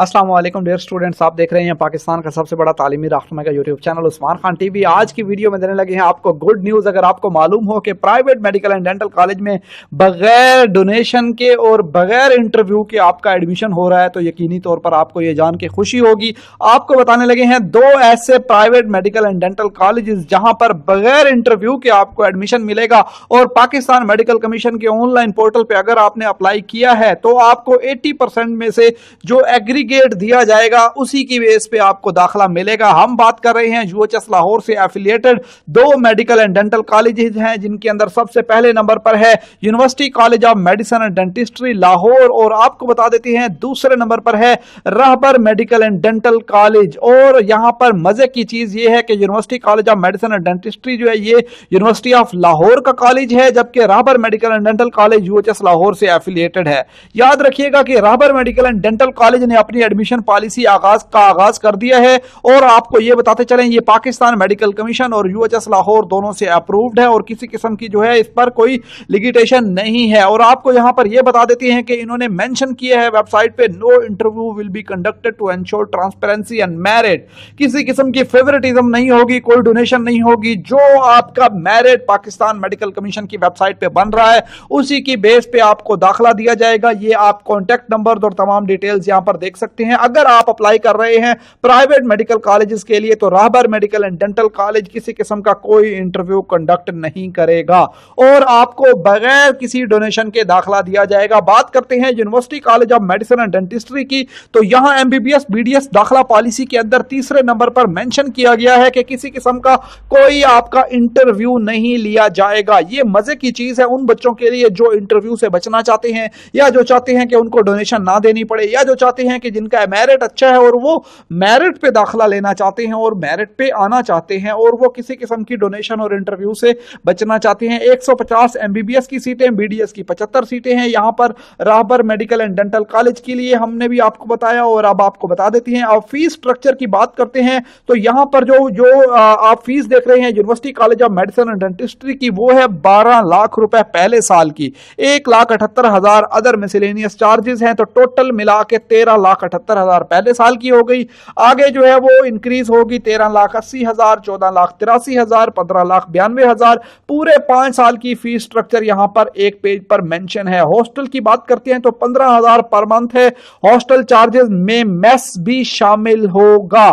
अस्सलाम वालेकुम dear students आप देख रहे हैं पाकिस्तान का सबसे बड़ा तालीमी राखनुमा का YouTube channel Usman Khan TV आज की वीडियो में देने लगे हैं आपको गुड न्यूज़ अगर आपको मालूम हो कि private medical and dental college में बगैर डोनेशन के और बगैर इंटरव्यू के आपका एडमिशन हो रहा है तो यकीनी तौर पर आपको ये जान के खुशी होगी आपको बताने लगे हैं दो ऐसे private medical and dental college जहां पर बगैर इंटरव्यू के आपको एडमिशन मिलेगा और पाकिस्तान मेडिकल कमीशन के ऑनलाइन पोर्टल पर अगर आपने अप्लाई किया है तो आपको एट्टी में से जो एग्री सर्टिफिकेट दिया जाएगा उसी की बेस पे आपको दाखला मिलेगा हम बात कर रहे हैं यूएचएस लाहौर से एफिलिएटेड दो मेडिकल एंड डेंटल कॉलेज हैं जिनके अंदर सबसे पहले नंबर पर है university college of medicine and dentistry Lahore और आपको बता देती है दूसरे नंबर पर है Rahbar medical and dental college और यहाँ पर मजे की चीज ये है कि university college of medicine and dentistry जो है ये यूनिवर्सिटी ऑफ लाहौर का कॉलेज है जबकि Rahbar medical and dental college UHS Lahore से एफिलिएटेड है याद रखिएगा कि Rahbar medical and dental college ने अपनी एडमिशन पॉलिसी आगाज का आगाज कर दिया है और आपको ये बताते चले ये पाकिस्तान मेडिकल कमीशन और यूएचएस लाहौर दोनों से अप्रूव्ड है और किसी किस्म की जो है इस पर कोई लिगिटेशन नहीं है और आपको यहां पर यह बता देती है कि इन्होंने मैंशन किया है वेबसाइट पर no interview will be conducted to ensure transparency and merit किसी किस्म की फेवरेटिज्म नहीं होगी कोई डोनेशन नहीं होगी जो आपका मैरिट पाकिस्तान मेडिकल कमीशन की वेबसाइट पे बन रहा है उसी की बेस पे आपको दाखला दिया जाएगा ये आप कॉन्टैक्ट नंबर और तमाम डिटेल्स यहां पर देख सकते हैं अगर आप अप्लाई कर रहे हैं प्राइवेट मेडिकल कॉलेज के लिए तो Rahbar medical and dental college किसी किस्म का कोई इंटरव्यू कंडक्ट नहीं करेगा और आपको बगैर किसी डोनेशन के दाखिला दिया जाएगा बात करते हैं university college of medicine and dentistry की तो यहां एमबीबीएस बीडीएस दाखिला पॉलिसी के अंदर तीसरे नंबर पर मेंशन किया गया है कि किसी किस्म का कोई आपका इंटरव्यू नहीं लिया जाएगा यह मजे की चीज है उन बच्चों के लिए जो इंटरव्यू से बचना चाहते हैं या जो चाहते हैं कि उनको डोनेशन ना देनी पड़े या जो चाहते हैं कि कि जिनका मेरिट अच्छा है और वो मेरिट पे दाखिला लेना चाहते हैं और मेरिट पे आना चाहते हैं और वो किसी किस्म की डोनेशन और इंटरव्यू से बचना चाहते हैं 150 एमबीबीएस की सीटें बीडीएस की 75 सीटें हैं यहाँ पर Rahbar medical and dental college के लिए हमने भी आपको बताया और अब आपको बता देती हैं अब फीस स्ट्रक्चर की बात करते हैं तो यहाँ पर जो जो आप फीस देख रहे हैं university college of medicine and dentistry की वो है बारह लाख रुपए पहले साल की एक लाख अठहत्तर हजार अदर मिसलेनियस चार्जेस हैं तो टोटल मिला के तेरह लाख लाख अठहत्तर हजार पहले साल की हो गई आगे जो है वो इंक्रीज होगी तेरह लाख अस्सी हजार चौदह लाख तिरासी हजार पंद्रह लाख बयानवे हजार पूरे पांच साल की फीस स्ट्रक्चर यहां पर एक पेज पर मेंशन है हॉस्टल की बात करते हैं तो पंद्रह हजार पर मंथ है हॉस्टल चार्जेस में मेस भी शामिल होगा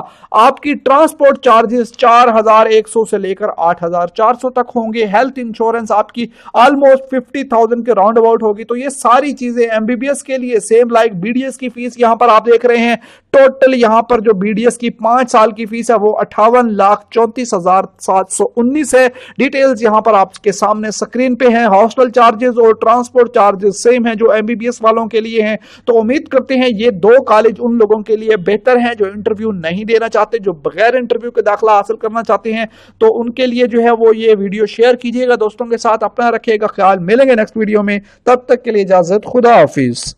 आपकी ट्रांसपोर्ट चार्जेस चार हजार एक सौ से लेकर आठ हजार चार सौ तक होंगे हेल्थ इंश्योरेंस आपकी ऑलमोस्ट फिफ्टी थाउजेंड के राउंड अबाउट होगी तो ये सारी चीजें एमबीबीएस के लिए सेम लाइक बीडीएस की फीस यहां पर आप देख रहे हैं टोटल यहां पर जो बीडीएस की पांच साल की फीस है वो अठावन लाख चौंतीस हजार सात सौ उन्नीस है डिटेल्स यहां पर आपके सामने स्क्रीन पे हैं हॉस्टल चार्जेस और ट्रांसपोर्ट चार्जेस सेम है जो एमबीबीएस वालों के लिए हैं तो उम्मीद करते हैं ये दो कॉलेज उन लोगों के लिए बेहतर हैं जो इंटरव्यू नहीं देना चाहते जो बगैर इंटरव्यू के दाखिला हासिल करना चाहते हैं तो उनके लिए जो है वो ये वीडियो शेयर कीजिएगा दोस्तों के साथ अपना रखिएगा ख्याल मिलेंगे नेक्स्ट वीडियो में तब तक के लिए इजाजत खुदा हाफिज़